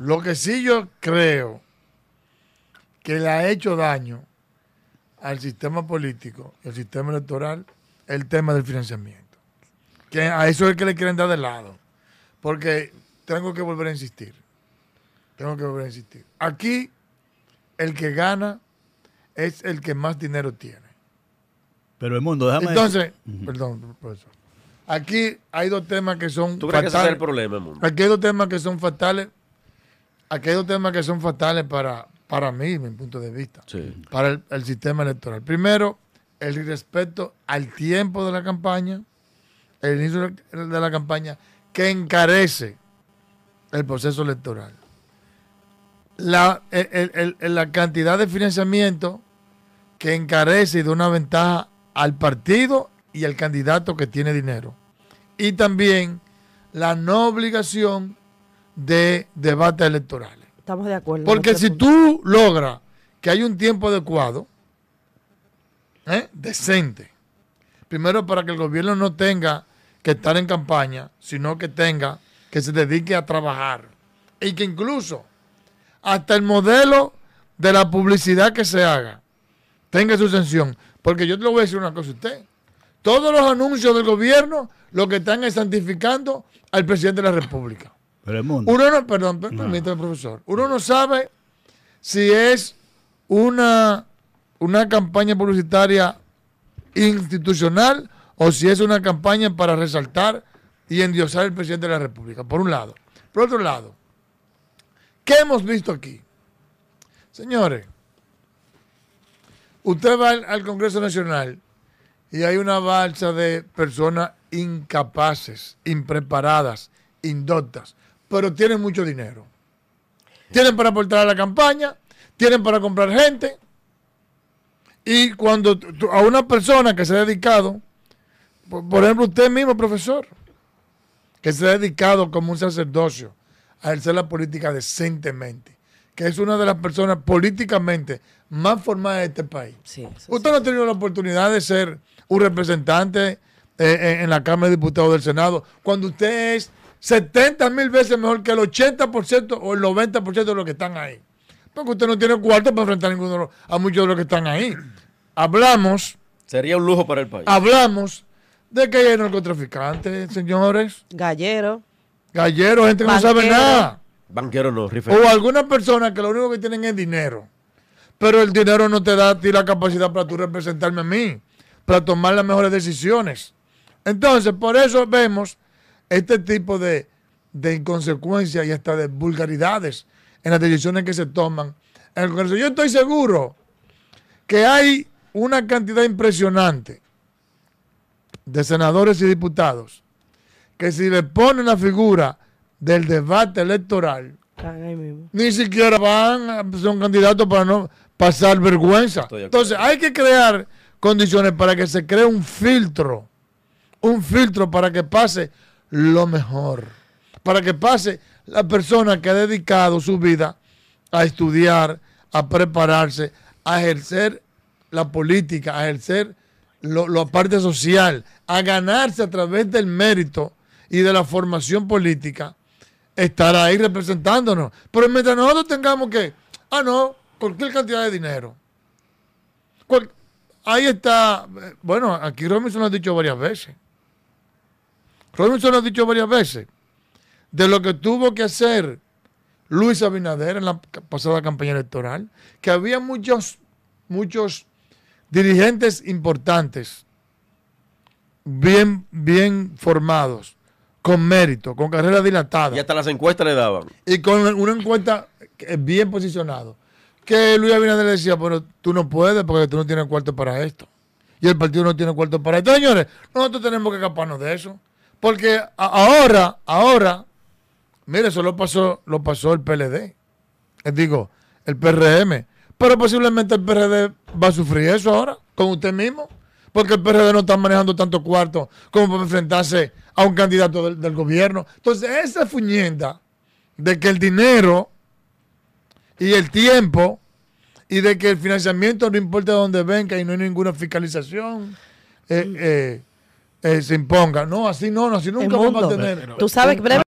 Lo que sí yo creo que le ha hecho daño al sistema político, al sistema electoral, el tema del financiamiento. Que a eso es que le quieren dar de lado. Porque tengo que volver a insistir. Tengo que volver a insistir. Aquí el que gana es el que más dinero tiene. Pero el mundo, déjame. Entonces, perdón, profesor. Aquí hay dos temas que son. ¿Tú crees que es el problema, mundo? Aquí hay dos temas que son fatales aquellos temas que son fatales para, para mí, mi punto de vista, para el, sistema electoral. Primero, el respecto al tiempo de la campaña, el inicio de la campaña, que encarece el proceso electoral. La, la cantidad de financiamiento que encarece y da una ventaja al partido y al candidato que tiene dinero. Y también la no obligación de debates electorales. Estamos de acuerdo. Porque si tú logras que haya un tiempo adecuado, ¿eh? decente, primero para que el gobierno no tenga que estar en campaña, sino que tenga que se dedique a trabajar. Y que incluso hasta el modelo de la publicidad que se haga tenga su sanción. Porque yo te voy a decir una cosa a usted. Todos los anuncios del gobierno lo que están es santificando al presidente de la República. Uno no, perdón, permítame, profesor. Uno no sabe si es una, una campaña publicitaria institucional o si es una campaña para resaltar y endiosar al presidente de la República, por un lado. Por otro lado, ¿qué hemos visto aquí? Señores, usted va al, Congreso Nacional y hay una balsa de personas incapaces, impreparadas, indotas pero tienen mucho dinero. Tienen para aportar a la campaña, tienen para comprar gente. Y cuando a una persona que se ha dedicado, por, ejemplo, usted mismo, profesor, que se ha dedicado como un sacerdocio a ejercer la política decentemente, que es una de las personas políticamente más formadas de este país. usted no ha tenido la oportunidad de ser un representante eh, en la Cámara de Diputados del Senado, cuando usted es 70 mil veces mejor que el 80% o el 90% de los que están ahí. Porque usted no tiene cuarto para enfrentar a, ninguno a muchos de los que están ahí. Hablamos. Sería un lujo para el país. Hablamos de que hay narcotraficantes, señores. Galleros. Galleros, gente que no sabe nada. Banqueros no, riferos. O algunas personas que lo único que tienen es dinero. Pero el dinero no te da a ti la capacidad para tú representarme a mí, para tomar las mejores decisiones. Entonces, por eso vemos este tipo de, de inconsecuencias y hasta de vulgaridades en las decisiones que se toman en el Congreso. Yo estoy seguro que hay una cantidad impresionante de senadores y diputados que si le ponen la figura del debate electoral, ni siquiera van, son candidatos para no pasar vergüenza. Entonces hay que crear condiciones para que se cree un filtro, un filtro para que pase lo mejor. Para que pase la persona que ha dedicado su vida a estudiar, a prepararse, a ejercer la política, a ejercer la parte social, a ganarse a través del mérito y de la formación política, estará ahí representándonos. Pero mientras nosotros tengamos que, ah, no, cualquier cantidad de dinero. ahí está, eh, bueno, aquí Robinson lo ha dicho varias veces. Robinson lo ha dicho varias veces, de lo que tuvo que hacer Luis Abinader en la pasada campaña electoral, que había muchos, muchos dirigentes importantes, bien, bien formados, con mérito, con carrera dilatada. Y hasta las encuestas le daban. Y con una encuesta bien posicionado. Que Luis Abinader le decía, bueno, tú no puedes porque tú no tienes cuarto para esto. Y el partido no tiene cuarto para esto. Señores, nosotros tenemos que escaparnos de eso. Porque ahora, ahora, mire, eso lo pasó, lo pasó el PLD. Eh, digo, el PRM. Pero posiblemente el PRD va a sufrir eso ahora, con usted mismo. Porque el PRD no está manejando tanto cuarto como para enfrentarse a un candidato del, gobierno. Entonces, esa fuñenda de que el dinero y el tiempo y de que el financiamiento no importa de dónde venga y no hay ninguna fiscalización. Eh, eh, eh, se imponga. No, así no, así nunca vamos a tener. Tú sabes,